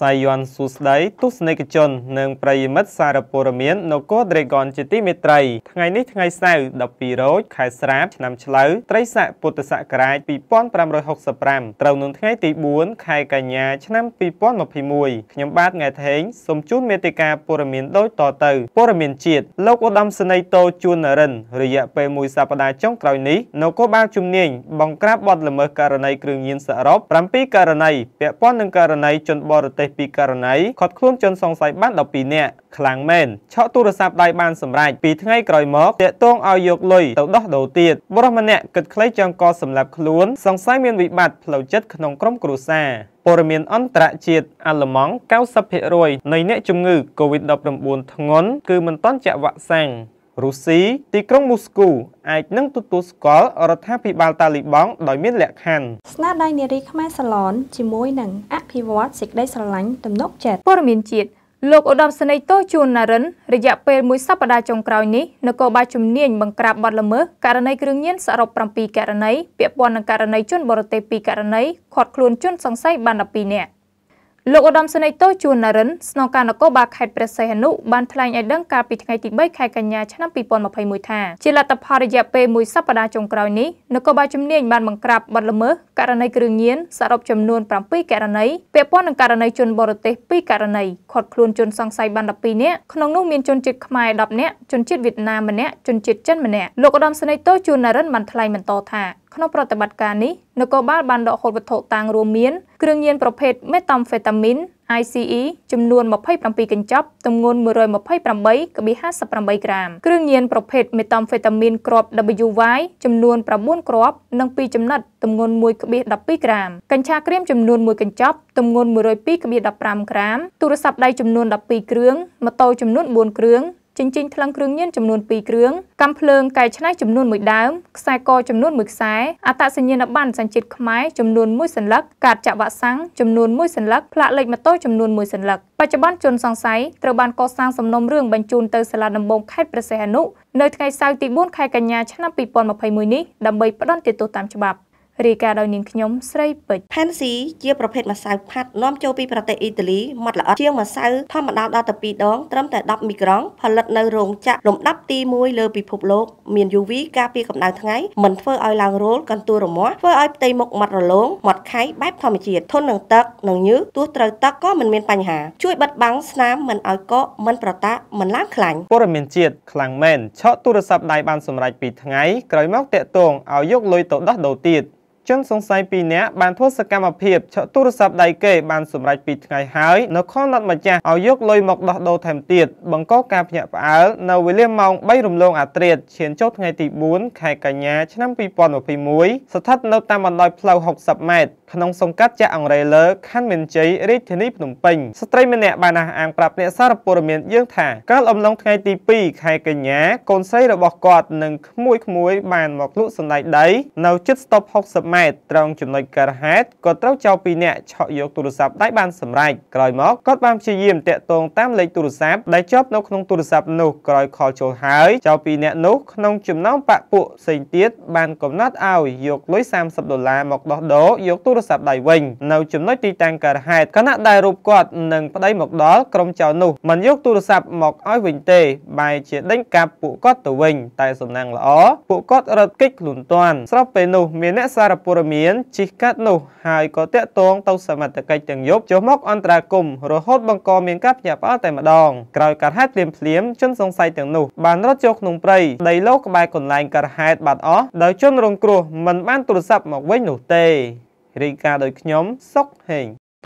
សៃយ័នសួស្ដីទស្សនិកជននិងប្រិយមិត្តសារព័ត៌មាននគរដ្រេកនជាទីមេត្រី ថ្ងៃនេះថ្ងៃសៅរ៍12រោចខែស្រាបឆ្នាំឆ្លូវត្រីស័កពុទ្ធសករាជ2565ត្រូវនឹងថ្ងៃទី4ខែកញ្ញាឆ្នាំ2021ខ្ញុំបាទង៉ែថេងសូមជូនមេតិការព័ត៌មានដូចតទៅព័ត៌មានជាតិលោកឧត្តមសេនីយ៍តូជួននរិនរយៈពេលមួយសប្តាហ៍ចុងក្រោយនេះនគរបាលជំនាញបង្ក្រាបបទល្មើសករណីគ្រឿងញៀនសរុប7ករណីពាក់ព័ន្ធនឹងករណីជនបរទេសទេសពីករណីឃាត់ខ្លួនជនសង្ស័យបាន12នាក់ខ្លាំងមែនឆក់ទូរស័ព្ទដៃបានសម្រេចពីថ្ងៃក្រោយមកតាក់ទងឲ្យយកលុយទៅដោះដូរទៀតបុរសម្នាក់គិតខ្លីចង់កសម្លាប់ខ្លួនសង្ស័យមានវិបត្តិផ្លូវចិត្តក្នុងក្រុមគ្រួសារព័ត៌មានអន្តរជាតិអាល្លឺម៉ង់90%នៃអ្នកជំងឺ Covid-19 ធ្ងន់គឺមិនទាន់ចាក់វ៉ាក់សាំងរុស្ស៊ីទីក្រុងមូស្គូអាចនឹងទទួលស្គាល់រដ្ឋាភិបាលតាលីបង់ដោយមានលក្ខខណ្ឌស្នាដៃនារីខ្មែរសាឡនជាមួយនឹងអភិវឌ្ឍសេចក្តីស្រឡាញ់ទំនុក ចិត្តព័ត៌មានជាតិលោកឧត្តមសេនីយ៍តូជួនណារិនរយៈពេលមួយសប្តាហ៍ចុងក្រោយនេះនគរបាលជំនាញបង្ក្រាបបទល្មើសករណីគ្រឿងញៀនសរុប7ករណីពាក់ព័ន្ធនឹងករណីជនបរទេស2ករណីឃាត់ខ្លួនជនសង្ស័យបាន12នាក់លោកឧត្តមសេនីយ៍តូជួននរិនស្នងការនគរបាលខេត្តព្រះសីហនុបានថ្លែងឲ្យដឹងកាលពីថ្ងៃទី3ខែកញ្ញាឆ្នាំ2021ថាជាលទ្ធផលរយៈពេលមួយសប្តាហ៍ចុងក្រោយនេះនគរបាលជំនាញបានបង្ក្រាបបទល្មើសករណីគ្រឿងញៀនសរុបចំនួន7ករណីពាក់ព័ន្ធនឹងករណីជនបរទេស2ករណីឃាត់ខ្លួនជនសង្ស័យបាន12នាក់ក្នុងនោះមានជនជាតិខ្មែរ10នាក់ជនជាតិវៀតណាមម្នាក់ជនជាតិចិនម្នាក់លោកឧត្តមសេនីយ៍តូជួននរិនបានថ្លែងបន្តថាក្នុងប្រតិបត្តិការនេះនគរបាលបានដកហូតវត្ថុតាងរួមមានគ្រឿងញៀនប្រភេទមេតាមហ្វេតាមីន ICE ចំនួន27កញ្ចប់ទម្ងន់128.58ក្រាមគ្រឿងញៀនប្រភេទមេតាមហ្វេតាមីនគ្រាប់ WY ចំនួន9គ្រាប់និង2ចំណិតទម្ងន់1.12ក្រាមកញ្ឆាក្រៀមចំនួន1កញ្ចប់ទម្ងន់102.15ក្រាមទូរស័ព្ទដៃចំនួន12គ្រឿងម៉ូតូចំនួន4គ្រឿងជញ្ជីងថ្លឹងគ្រឿងញៀនចំនួន2គ្រឿងកាំភ្លើងកែច្នៃចំនួន1ដើមខ្សែកចំនួន1ខ្សែអត្តសញ្ញាណប័ណ្ណសញ្ជាតិខ្មែរចំនួន1សន្លឹកកាតចាក់វ៉ាក់សាំងចំនួន1សន្លឹកផ្លាកលេខម៉ូតូចំនួន1សន្លឹកបច្ចុប្បន្នជនសង្ស័យត្រូវបានកសាងសំណុំរឿងបញ្ជូនទៅសាលាដំបងខេត្តព្រះសីហនុនៅថ្ងៃសៅរ៍ទី4ខែកញ្ញាឆ្នាំ2021នេះដើម្បីផ្ដន្ទាទោសតាមច្បាប់រាយការណ៍ដោយនាងខ្ញុំស្រីពេជ្រផេនស៊ីជាប្រភេទម្សៅផាត់នាំចូលពីប្រទេសអ៊ីតាលីម៉ត់ល្អជាងម្សៅធម្មតាដល់ទៅ2ដង ត្រឹមតែ10មីក្រូផលិតនៅរោងចក្រលំដាប់ទី1លើពិភពលោកមាន UV ការពារកម្ដៅថ្ងៃមិនធ្វើឲ្យឡើងរោលកន្ទួលរមាស់ធ្វើឲ្យផ្ទៃមុខម៉ត់រលោងម៉ត់ខៃបែបធម្មជាតិធន់នឹងទឹក និងញើសទោះត្រូវទឹកក៏មិនមានបញ្ហាជួយបិទបាំងស្នាមមិនឲ្យកកមិនប្រតាក់មិនឡើងខ្លាញ់ព័ត៌មានជាតិខ្លាំងមែនឆក់ទូរស័ព្ទដៃបានសម្រេចពីថ្ងៃក្រោយមកតាក់ទងឲ្យយកលុយទៅដោះដូរទៀតជនសង្ស័យ2នាក់បានធ្វើសកម្មភាពឆក់ទូរស័ព្ទដៃគេបានសម្រេចពីថ្ងៃហើយនៅខំណត់ម្ចាស់ឲ្យយកលុយមកដោះដូរថែមទៀតបង្កការភ្ញាក់ផ្អើលនៅវេលាម៉ោង3រំលង អាត្រាតឈានចូលថ្ងៃទី4ខែកញ្ញាឆ្នាំ2021ស្ថិតនៅតាមបណ្ដោយផ្លូវ60ម៉ែត្រក្នុងសង្កាត់ចាក់អង្រេលើខណ្ឌមានជ័យរាជធានីភ្នំពេញស្ត្រីម្នាក់បានអះអាងប្រាប់អ្នកសារព័ត៌មានយើងថាកាលអំឡុងថ្ងៃទី2ខែកញ្ញាកូនស្រីរបស់គាត់និងក្មួយៗបានមកលក់សណ្ដែកដីនៅជិតស្តុប60ម៉ែត្រម៉ែត្រត្រង់ចំណុចកើតហេតុក៏ត្រូវចៅពីរនាក់ឆក់យកទូរស័ព្ទដៃបានសម្រេចក្រោយមកគាត់បានព្យាយាមតាក់ទងតាមលេខទូរស័ព្ទដែលជាប់នៅក្នុងទូរស័ព្ទនោះក្រោយខលចូលហើយចៅ ពីរនាក់នោះក្នុងចំណោមបាក់ពួកផ្សេងទៀតបានកំណត់ឲ្យយកលុយ30ដុល្លារមកដោះដូរយកទូរស័ព្ទដៃវិញ នៅចំណុចទីតាំងកើតហេតុខណៈដែលរូបគាត់និងប្តីមកដល់ក្រុមចៅនោះមិនយកទូរស័ព្ទមកឲ្យវិញទេ បែរជាដេញកាប់ពួកគាត់ទៅវិញតែសំណាងល្អពួកគាត់រត់គេចខ្លួនតាន់ស្របពេលនោះ មានអ្នកសារព័ត៌មានជិះកាត់នោះហើយក៏តាក់ទងទៅសមត្ថកិច្ចទាំងយប់ចុះមកអន្តរាគមរហូតបង្កមានការភ្ញាក់ផ្អើលតែម្ដងក្រោយការហេតុភ្លាមភ្លាមជនសង្ស័យទាំងនោះ បានរត់ចូលក្នុងព្រៃដីលោកក្បែរកន្លែងការហេតុបាត់អស់ដោយជនរងគ្រោះមិនបានទូរស័ព្ទមកវិញនោះទេរីកាដោយខ្ញុំសុកហេង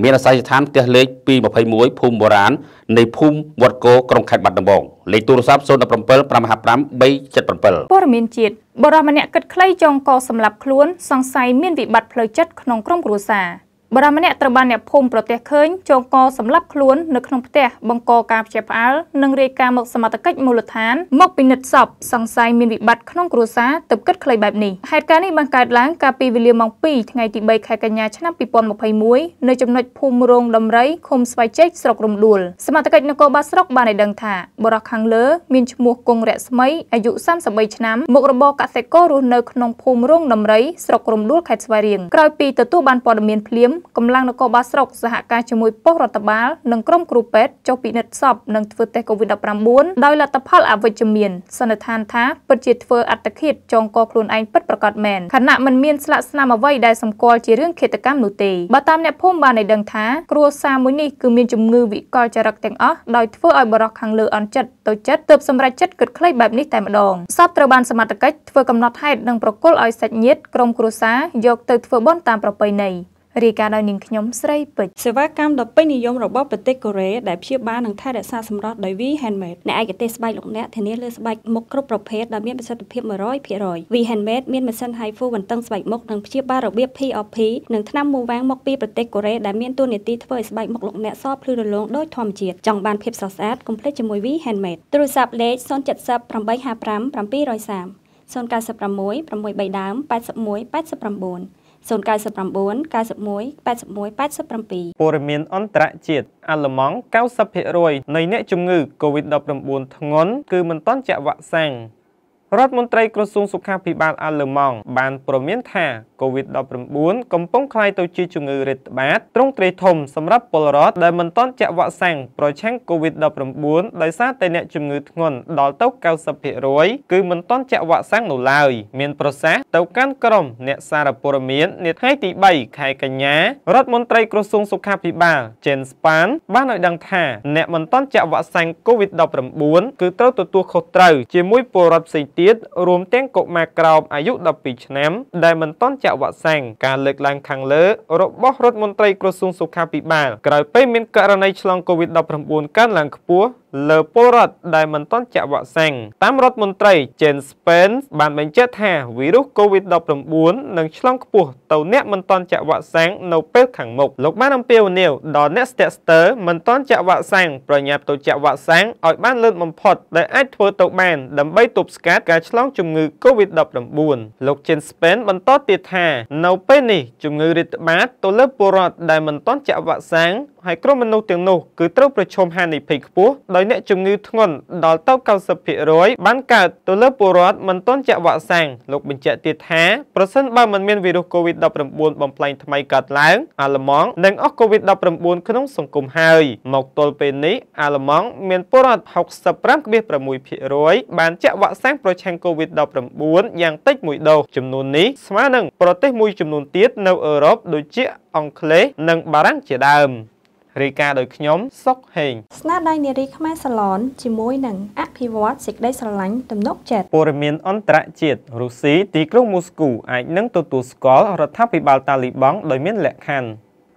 មានអាស័យដ្ឋានផ្ទះលេខ221ភូមិបុរាណនៃភូមិវត្តគោក្រុងខេត្តបាត់ដំបងលេខទូរស័ព្ទ017 555 377ព័ត៌មានជាតិបរិះម្នាក់គិតខ្លីចងកសម្រាប់ខ្លួនសង្ស័យមានវិបត្តិផ្លូវចិត្តក្នុងក្រុមគ្រួសារបរិម្នាក់ត្រូវបានអ្នកភូមិប្រទេសឃើញចងកសម្លាប់ខ្លួននៅក្នុងផ្ទះបង្កការព្យាផ្អើលនិងរាយការណ៍មកសមត្ថកិច្ចមូលដ្ឋានមកពិនិត្យសពសង្ស័យមានវិបត្តិក្នុងគ្រួសារទៅគិតខ្លីបែបនេះហេតុការណ៍នេះបានកើតឡើងកាលពីវេលាម៉ោង2ថ្ងៃទី3ខែកញ្ញាឆ្នាំ2021នៅចំណុចភូមិរោងដំរីឃុំស្វាយជែកស្រុករំដួលសមត្ថកិច្ចនគរបាលស្រុកបានឲ្យដឹងថាបរិះខាងលើមានឈ្មោះគង់រស្មីអាយុ33ឆ្នាំមុខរបរកសិកររស់នៅក្នុងភូមិរោងដំរីស្រុករំដួលខេត្តស្វាយរៀងក្រោយពីទទួលបានព័ត៌មានភ្លាមកម្លាំងនគរបាលស្រុកសហការជាមួយប៉ុស្តិ៍រដ្ឋបាលនិងក្រុមគ្រូពេទ្យចុះពិនិត្យសពនិងធ្វើតេស្ត COVID-19 ដោយលទ្ធផលអវិជ្ជមានសន្និដ្ឋានថាពិតជាធ្វើអត្តឃាតចងកខ្លួនឯងពិតប្រាកដមែនខណៈមិនមានស្លាកស្នាមអ្វីដែលសម្គាល់ជារឿងឃាតកម្មនោះទេបើតាមអ្នកភូមិបានឲ្យដឹងថាគ្រួសារមួយនេះគឺមានជំងឺវិកលចរិតទាំងអស់ដោយធ្វើឲ្យបរិះខាងលើអន់ចិត្តទៅចិត្តទើបសម្រេចចិត្តគិតខ្លីបែបនេះតែម្ដងសពត្រូវបានសមត្ថកិច្ចធ្វើកំណត់ហេតុនិងប្រគល់ឲ្យសាច់ញាតិក្រុមគ្រួសារយកទៅធ្វើបន់តាមប្រពៃណីរាយការណ៍ដោយនាងខ្ញុំស្រីពេជ្រសេវាកម្មដ៏ពេញនិយមរបស់ប្រទេសកូរ៉េដែលព្យាបាលនិងថែរក្សាសម្រស់ដោយ V Handmade អ្នកឯកទេសស្បែកលោកអ្នកធានាលើស្បែកមុខគ្រប់ប្រភេទដែលមានប្រសិទ្ធភាព100% V Handmade មានម៉ាស៊ីន HIFU បន្ទឹងស្បែកមុខនិងព្យាបាលរបៀប POP និងថ្នាំមូលវ៉ាងមកពីប្រទេសកូរ៉េដែលមានតួនាទីធ្វើឲ្យស្បែកមុខលោកអ្នកសភ្លឺរលោងដោយធម្មជាតិចង់បានភាពស្រស់ស្អាតកុំភ្លេចជាមួយ V Handmade ទូរស័ព្ទលេខ070 855 730 096 603 81 89 099 91 81 87ព័ត៌មានអន្តរជាតិអាល្លឺម៉ង់90%នៃអ្នកជំងឺ COVID-19 ធ្ងន់គឺមិនទាន់ចាក់វ៉ាក់សាំងរដ្ឋមន្ត្រីក្រសួងសុខាភិបាលអាល្លឺម៉ង់បានព្រមានថា COVID-19 កំពុងក្លាយទៅជាជំងឺរាតត្បាតទ្រង់ទ្រាយធំសម្រាប់ពលរដ្ឋដែលមិនទាន់ចាក់វ៉ាក់សាំងប្រឆាំង COVID-19 ដោយសារតែអ្នកជំងឺធ្ងន់ដល់ទៅ90%គឺមិនទាន់ចាក់វ៉ាក់សាំងនៅឡើយមានប្រសាសន៍ទៅកាន់ក្រមអ្នកសារព័ត៌មាននាថ្ងៃទី3ខែកញ្ញារដ្ឋមន្ត្រីក្រសួងសុខាភិបាល Jen Spahn បានឲ្យដឹងថាអ្នកមិនទាន់ចាក់វ៉ាក់សាំង COVID-19 គឺត្រូវទទួលខុសត្រូវជាមួយពលរដ្ឋផ្សេងទៀតរួមទាំងកុមារក្រោមអាយុ12ឆ្នាំ ដែលមិនទាន់ចាក់វ៉ាក់សាំងការលើកឡើងខាងលើរបស់រដ្ឋមន្ត្រីក្រសួងសុខាភិបាលក្រោយពេលមានករណីឆ្លង COVID-19 កើនឡើងខ្ពស់លើពលរដ្ឋដែលមិនទាន់ចាក់វ៉ាក់សាំងតាមរដ្ឋមន្ត្រី Jane Spence បានបញ្ជាក់ថាវីរុស COVID-19 នឹងឆ្លងខ្ពស់ទៅអ្នកមិនទាន់ចាក់វ៉ាក់សាំងនៅពេលខាងមុខលោកបានអំពាវនាវដល់អ្នកស្ទាក់ស្ទើរមិនទាន់ចាក់វ៉ាក់សាំងប្រញាប់ទៅចាក់វ៉ាក់សាំងឲ្យបានលឿនបំផុតដែលអាចធ្វើទៅបានដើម្បីទប់ស្កាត់ការឆ្លងជំងឺ COVID-19 លោក Jane Spence បន្តទៀតថានៅពេលនេះជំងឺរាតត្បាតទៅលើពលរដ្ឋដែលមិនទាន់ចាក់វ៉ាក់សាំងហើយក្រុមមនុស្សទាំងនោះគឺត្រូវប្រឈមហានិភ័យខ្ពស់ដោយដោយអ្នកជំងឺធ្ងន់ដល់ទៅ90%បានកើតទៅលើពលរដ្ឋមិនទាន់ចាក់វ៉ាក់សាំងលោកបញ្ជាក់ទៀតថាប្រសិនបើមិនមានវីរុស COVID-19 បំផ្លែងថ្មីកើតឡើងអាល្លឺម៉ង់នឹងអស់ COVID-19 ក្នុងសង្គមហើយមកទល់ពេលនេះអាល្លឺម៉ង់មានពលរដ្ឋ65.6%បានចាក់វ៉ាក់សាំងប្រឆាំង COVID-19 យ៉ាងតិចមួយដូសចំនួននេះស្មើនឹងប្រទេសមួយចំនួនទៀតនៅអឺរ៉ុបដូចជាអង់គ្លេសនិងបារាំងជាដើម។រាយការណ៍ដោយខ្ញុំសុកហេង ស្នាដៃនារីខ្មែរសាឡនជាមួយនឹងអភិវឌ្ឍសេចក្តីស្រឡាញ់ទំនុកចិត្តព័ត៌មានអន្តរជាតិរុស្ស៊ីទីក្រុងមូស្គូអាចនឹងទទួលស្គាល់រដ្ឋាភិបាលតាលីបង់ដោយមានលក្ខខណ្ឌ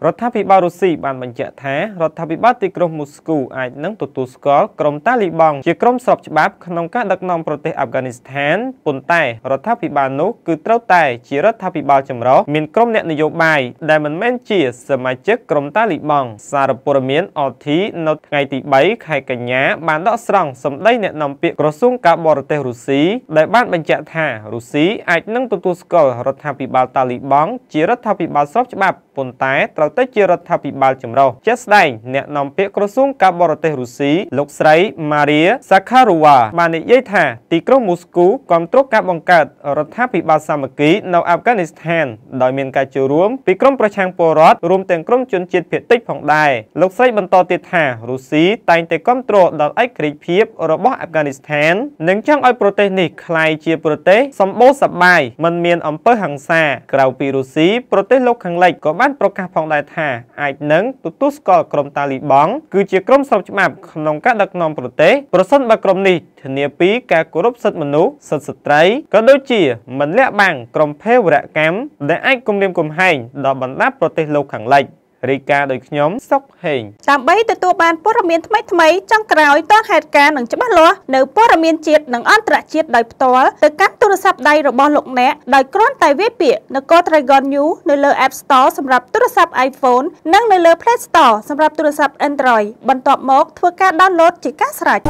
រដ្ឋាភិបាលរុស្ស៊ីបានបញ្ជាក់ថារដ្ឋាភិបាលទីក្រុងមូស្គូអាចនឹងទទួលស្គាល់ក្រុមតាលីបង់ជាក្រុមស្របច្បាប់ក្នុងការដឹកនាំប្រទេសអាហ្វហ្គានីស្ថានប៉ុន្តែរដ្ឋាភិបាលនោះគឺត្រូវតែជារដ្ឋាភិបាលចម្រុះមានក្រុមអ្នកនយោបាយដែលមិនមែនជាសមាជិកក្រុមតាលីបង់សារព័ត៌មាន RT នៅថ្ងៃទី3ខែកញ្ញាបានដកស្រង់សម្ដីអ្នកនាំពាក្យក្រសួងការបរទេសរុស្ស៊ីដែលបានបញ្ជាក់ថារុស្ស៊ីអាចនឹងទទួលស្គាល់រដ្ឋាភិបាលតាលីបង់ជារដ្ឋាភិបាលស្របច្បាប់ប៉ុន្តែត្រូវត្រូវទៅជារដ្ឋាភិបាលចម្រុះជាក់ស្ដែងអ្នកនាំពាក្យក្រសួងការបរទេសរុស្ស៊ីលោកស្រី Maria Zakharova បាននិយាយថា ទីក្រុងមូស្គូគ្រប់គ្រងការបង្កើតរដ្ឋាភិបាលសាមគ្គីនៅអាហ្វហ្គានីស្ថានដោយមានការចូលរួមពីក្រុមប្រជាពលរដ្ឋរួមទាំងក្រុមជនជាតិភាគតិចផងដែរលោកស្រីបន្តទៀតថារុស្ស៊ីតែងតែគ្រប់គ្រងដល់ឯករាជ្យភាពរបស់អាហ្វហ្គានីស្ថាន និងចង់ឲ្យប្រទេសនេះក្លាយជាប្រទេសសម្បូរសប្បាយមិនមានអំពើហិង្សាក្រៅពីរុស្ស៊ីប្រទេសលោកខាងលិចក៏បានប្រកាសផងដែរដែរថាអាចនឹងទទួលស្គាល់ក្រុមតាលីបង់គឺជាក្រុមស្របច្បាប់ក្នុងការដឹកនាំប្រទេសប្រសិនបើក្រុមនេះធានាពីការគោរពសិទ្ធិមនុស្សសិទ្ធិស្ត្រីក៏ដូចជាមិនលាក់បាំងក្រុមភេរវកម្មដែលអាចគំរាមកំហែងដល់បណ្ដាប្រទេសលោកខាងលិច។រាយការណ៍ដោយខ្ញុំសុកហេងដើម្បីទទួលបានព័ត៌មានថ្មីថ្មីចុងក្រោយទាន់ហេតុការណ៍និងច្បាស់លាស់នៅព័ត៌មានជាតិនិងអន្តរជាតិដោយផ្ទាល់ទៅកាន់ទូរស័ព្ទដៃរបស់លោកអ្នកដោយគ្រាន់តែវាយពាក្យនគរ Dragon New នៅលើ App Store សម្រាប់ទូរស័ព្ទ iPhone និងនៅលើ Play Store សម្រាប់ទូរស័ព្ទ Android បន្ទាប់មកធ្វើការ download ជាការស្រេច